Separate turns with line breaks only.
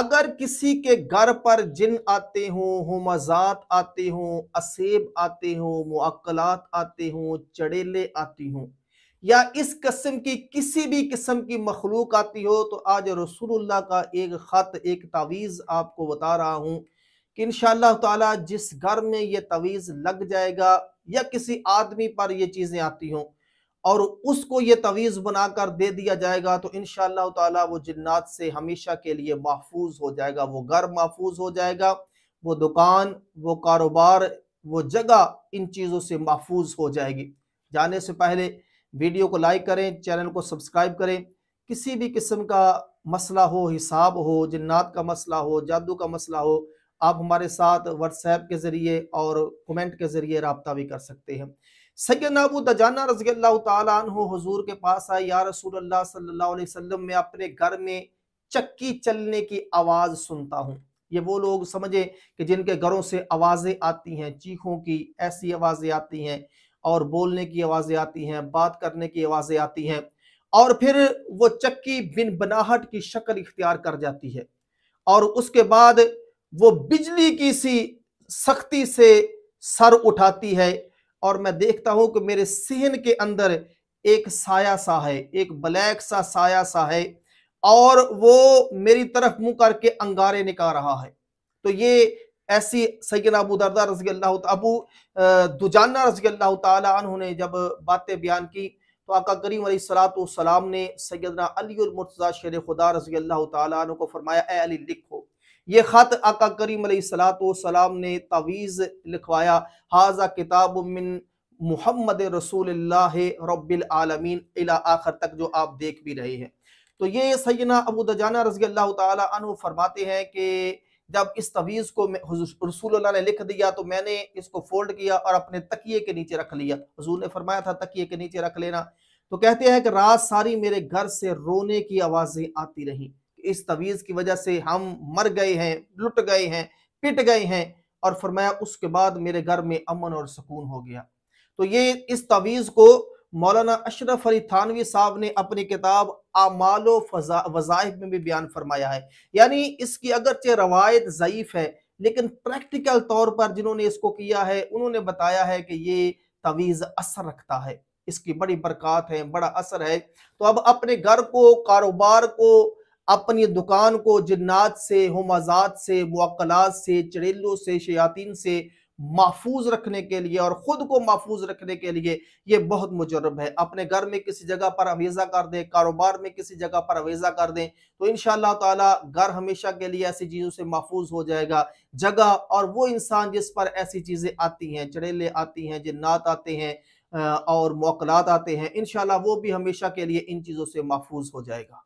अगर किसी के घर पर जिन आते हों हमजात आते हों असेब आते हों मुक्लात आते हों चड़ेले आती हों या इस कस्म की किसी भी किस्म की मखलूक आती हो तो आज रसूलुल्लाह का एक ख़त एक तावीज़ आपको बता रहा हूँ कि इन ताला जिस घर में ये तवीज़ लग जाएगा या किसी आदमी पर ये चीज़ें आती हों और उसको ये तवीज़ बनाकर दे दिया जाएगा तो इन ताला वो जिन्नात से हमेशा के लिए महफूज हो जाएगा वो घर महफूज हो जाएगा वो दुकान वो कारोबार वो जगह इन चीज़ों से महफूज हो जाएगी जाने से पहले वीडियो को लाइक करें चैनल को सब्सक्राइब करें किसी भी किस्म का मसला हो हिसाब हो जन्नात का मसला हो जादू का मसला हो आप हमारे साथ व्हाट्सएप के ज़रिए और कमेंट के ज़रिए रबता भी कर सकते हैं सैद अबू दजाना रजी अल्लाह तु हजूर के पास आए या रसूल अल्लाह सल्लल्लाहु अलैहि वसल्लम मैं अपने घर में चक्की चलने की आवाज़ सुनता हूँ ये वो लोग समझे कि जिनके घरों से आवाज़ें आती हैं चीखों की ऐसी आवाज़ें आती हैं और बोलने की आवाज़ें आती हैं बात करने की आवाज़ें आती हैं और फिर वो चक्की बिन बनाहट की शक्ल इख्तियार कर जाती है और उसके बाद वो बिजली की सी सख्ती से सर उठाती है और मैं देखता हूं कि मेरे सहन के अंदर एक साया सा है एक ब्लैक सा साया सा है और वो मेरी तरफ मुंह करके अंगारे निकाल रहा है तो ये ऐसी सैदना अबू दरदा रजी अल्लाह अबू दुजाना रजी अल्लाह तु ने जब बातें बयान की तो आका करीम सलाम ने सैदना अली मुर्तज़ा शेर खुदा रजी अल्लाह तु को फरमाया ए अली लिखो ये ख़त आका करीम सलाम ने तवीज़ लिखवाया हाजा किताब मिन मोहम्मद रसूल रबालमीन इला आखिर तक जो आप देख भी रहे हैं तो ये सैना अबू दजाना रजी अल्लाह फरमाते हैं कि जब इस तवीज़ को रसूल ने लिख दिया तो मैंने इसको फोल्ड किया और अपने तकिए के नीचे रख लिया हजूर ने फरमाया था तकिए के नीचे रख लेना तो कहते हैं कि रात सारी मेरे घर से रोने की आवाज़ें आती रहीं इस तवीज़ की वजह से हम मर गए हैं लुट गए हैं पिट गए हैं और फरमाया उसके बाद मेरे घर में अमन और सुकून हो गया तो ये इस तवीज़ को मौलाना अशरफ अली थानवी साहब ने अपनी किताब आमालो वजाइफ में भी बयान फरमाया है यानी इसकी अगरचे रवायत ज़यीफ़ है लेकिन प्रैक्टिकल तौर पर जिन्होंने इसको किया है उन्होंने बताया है कि ये तवीज़ असर रखता है इसकी बड़ी बरकत है बड़ा असर है तो अब अपने घर को कारोबार को अपनी दुकान को जन्नात से हमजात से मुक्लात से चड़ेलों से शयातीन से महफूज रखने के लिए और ख़ुद को महफूज रखने के लिए ये बहुत मुजरब है अपने घर में किसी जगह पर अवेज़ा कर दें कारोबार में किसी जगह पर अवेज़ा कर दें तो इन शाह घर हमेशा के लिए ऐसी चीज़ों से महफूज हो जाएगा जगह और वो इंसान जिस पर ऐसी चीज़ें आती हैं चड़ेले आती हैं जन्नात आते हैं और मौकलात आते हैं इन वो भी हमेशा के लिए इन चीज़ों से महफूज हो जाएगा